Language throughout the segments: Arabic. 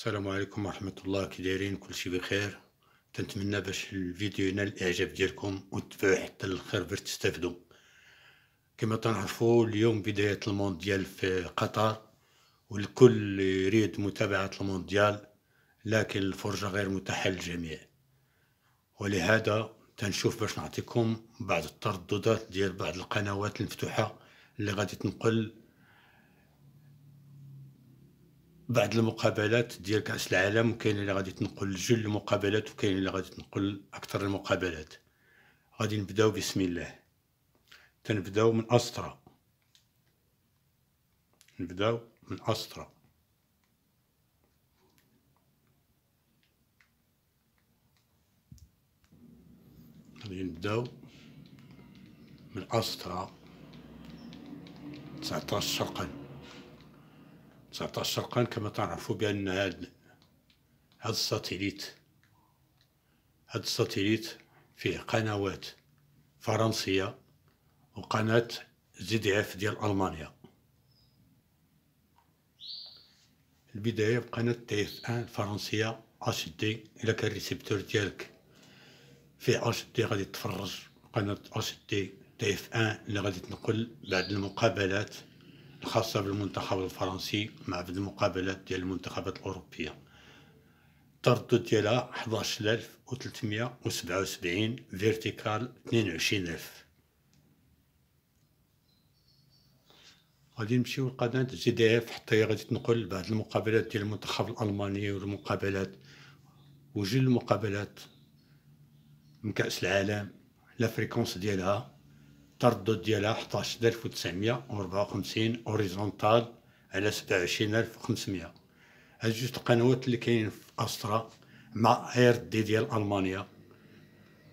السلام عليكم ورحمة الله كي دايرين كلشي بخير تنتمنى باش الفيديو ينال الاعجاب ديالكم وتتبعوه حتى الاخر باش تستافدوا كما تنعرفوا اليوم بداية المونديال في قطر والكل يريد متابعة المونديال لكن الفرجة غير متاحة للجميع ولهذا تنشوف باش نعطيكم بعض الترددات ديال بعض القنوات المفتوحة اللي غادي تنقل بعض المقابلات ديال كاس العالم كاين اللي غادي تنقل جل المقابلات وكاين اللي غادي تنقل اكثر المقابلات غادي نبداو بسم الله تنبداو من استرا نبداو من استرا غادي نبداو من استرا 19 شرقا 19 قرن كما تعرفوا بأن هذا هذا الساتيليت هذا الساتيليت فيه قنوات فرنسية وقناة زي دي اف ديال ألمانيا البداية بقناة تي اف ان الفرنسية اش دي إلا كان الريسيبتور ديالك في اش دي غادي تفرج قناة اش دي تي اف ان اللي غادي تنقل بعد المقابلات الخاصة بالمنتخب الفرنسي مع المقابلات ديال المنتخبات الأوروبية التردد ديالها 11377 فيرتيكال 22000 غادي نمشيو لقناة جي دي اف حتى هي غادي تنقل بعض المقابلات ديال المنتخب الألماني والمقابلات وجل المقابلات من كأس العالم لا فريكونس ديالها التردد ديالها 11954 اوريزونتال على 27500 هاد جوج القنوات اللي كاينين في استرا مع اير دي ديال المانيا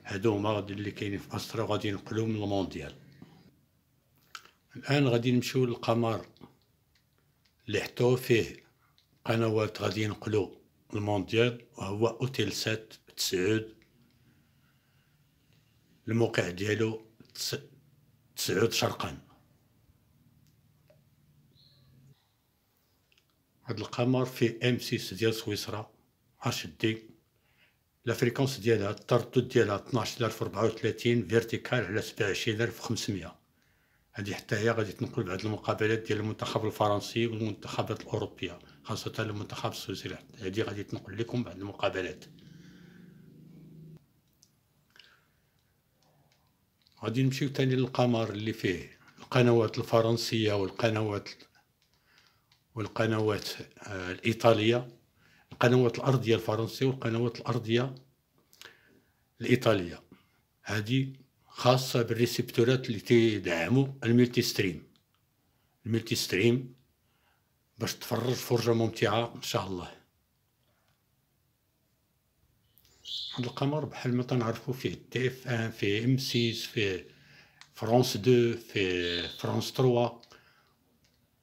هادو هما غادي اللي كاينين في استرا غادي ينقلو من المونديال الان غادي نمشيو للقمر اللي حطو فيه قنوات غادي ينقلو المونديال وهو اوتيل سات تسعود الموقع ديالو تسعود شرقا هاد القمر فيه ام 6 ديال سويسرا دي لا فريكونس ديالها التردد ديالها 12434 فيرتيكال على 27500 هذه حتى هي غادي تنقل بعد المقابلات ديال المنتخب الفرنسي والمنتخبات الاوروبيه خاصه المنتخب السويسري هذه غادي تنقل لكم بعد المقابلات غادي نمشيو تاني للقمر اللي فيه القنوات الفرنسية والقنوات والقنوات آه، الإيطالية القنوات الأرضية الفرنسية والقنوات الأرضية الإيطالية هذه خاصة بالريسبتورات اللي تدعموا الملتي ستريم الملتي ستريم باش تفرج فرجة ممتعة إن شاء الله عند القمر بحال ما تنعرفوا فيه تي اف ان فيه ام 6 فيه فرانس 2 فيه فرانس 3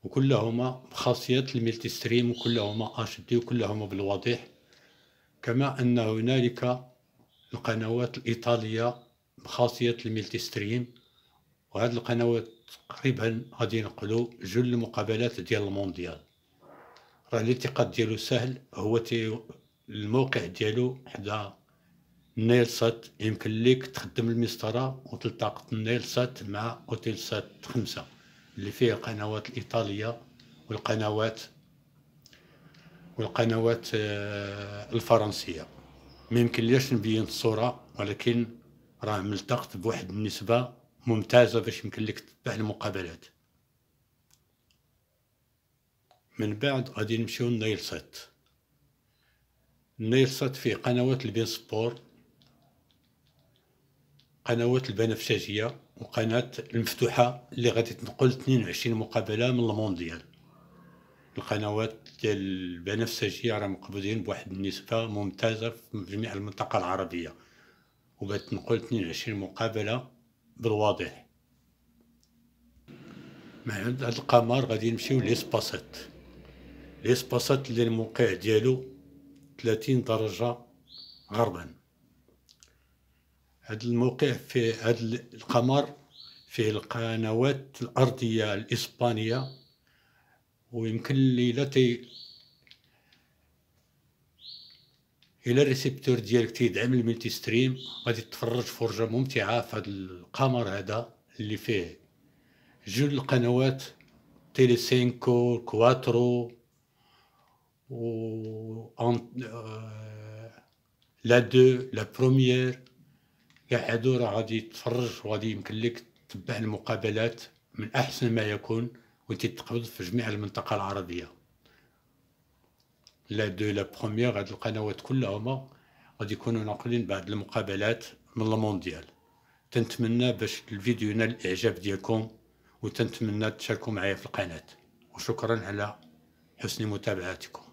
وكلهما بخاصيات الملتي ستريم وكلهما اش دي وكلهما بالواضح كما ان هنالك القنوات الايطاليه بخاصيه الملتي ستريم وهذه القنوات تقريبا غادي ينقلوا جل المقابلات ديال المونديال راه الانتقاد ديالو سهل هو تي الموقع ديالو حدا نايل سات يمكن ليك تخدم المسطرة وتلتقط نايل سات مع أوتيل سات خمسة اللي فيه القنوات الإيطالية والقنوات والقنوات آه، الفرنسية ما ليش نبين الصورة ولكن راه ملتقط بواحد النسبة ممتازة باش يمكن لك تتبع المقابلات من بعد غادي نمشيو لنايل سات نيل سات فيه قنوات البين سبور قنوات البنفسجيه القناه المفتوحه اللي غادي تنقل 22 مقابله من المونديال القنوات ديال البنفسجيه راه مقبولين بواحد النسبه ممتازه في جميع المنطقه العربيه وبتنقل 22 مقابله بالواضح مع هذا القمر غادي نمشيو ليسباسات ليسباسات اللي الموقع ديالو 30 درجه غربا هذا الموقع في هذا القمر فيه القنوات الأرضية الإسبانية ويمكن لي التي الى الريسبتور ديالك تيدعم الملتي ستريم غادي تفرج فرجه ممتعه في هذا القمر هذا اللي فيه جوج القنوات تيلي سينكو كواترو و آه، لا دو لا بروميير قاعدوا راه غادي تفرج وغادي يمكن لك تتبع المقابلات من احسن ما يكون وانت تقبض في جميع المنطقه العربيه لا دو لا بروميير هاد القنوات كلهم غادي يكونوا ناقلين بعض المقابلات من المونديال تنتمنى باش الفيديو ينال الاعجاب ديالكم وتنتمنى تشاركوا معايا في القناه وشكرا على حسن متابعتكم